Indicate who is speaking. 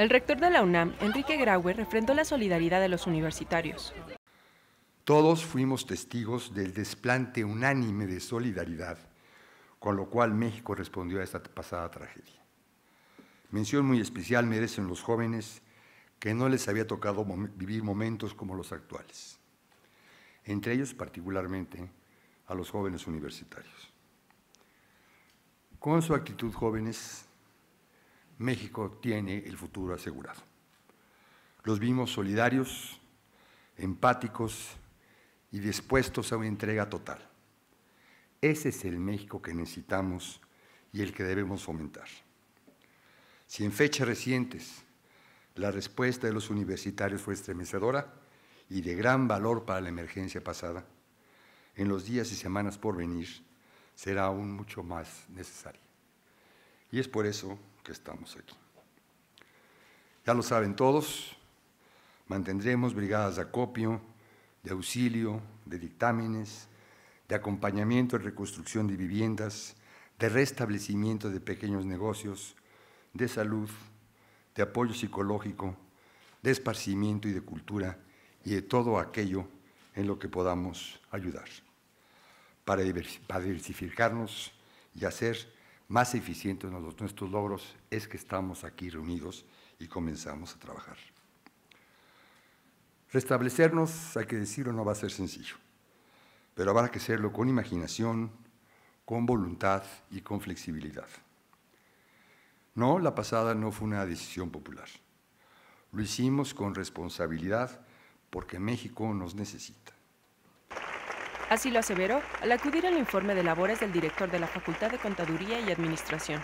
Speaker 1: El rector de la UNAM, Enrique Graue, refrendó la solidaridad de los universitarios. Todos fuimos testigos del desplante unánime de solidaridad con lo cual México respondió a esta pasada tragedia. Mención muy especial merecen los jóvenes que no les había tocado vivir momentos como los actuales, entre ellos particularmente a los jóvenes universitarios. Con su actitud jóvenes México tiene el futuro asegurado. Los vimos solidarios, empáticos y dispuestos a una entrega total. Ese es el México que necesitamos y el que debemos fomentar. Si en fechas recientes la respuesta de los universitarios fue estremecedora y de gran valor para la emergencia pasada, en los días y semanas por venir será aún mucho más necesaria. Y es por eso que estamos aquí. Ya lo saben todos, mantendremos brigadas de acopio, de auxilio, de dictámenes, de acompañamiento y reconstrucción de viviendas, de restablecimiento de pequeños negocios, de salud, de apoyo psicológico, de esparcimiento y de cultura y de todo aquello en lo que podamos ayudar para diversificarnos y hacer más eficientes nuestros logros es que estamos aquí reunidos y comenzamos a trabajar. Restablecernos, hay que decirlo, no va a ser sencillo, pero habrá que hacerlo con imaginación, con voluntad y con flexibilidad. No, la pasada no fue una decisión popular. Lo hicimos con responsabilidad porque México nos necesita. Así lo aseveró al acudir al informe de labores del director de la Facultad de Contaduría y Administración.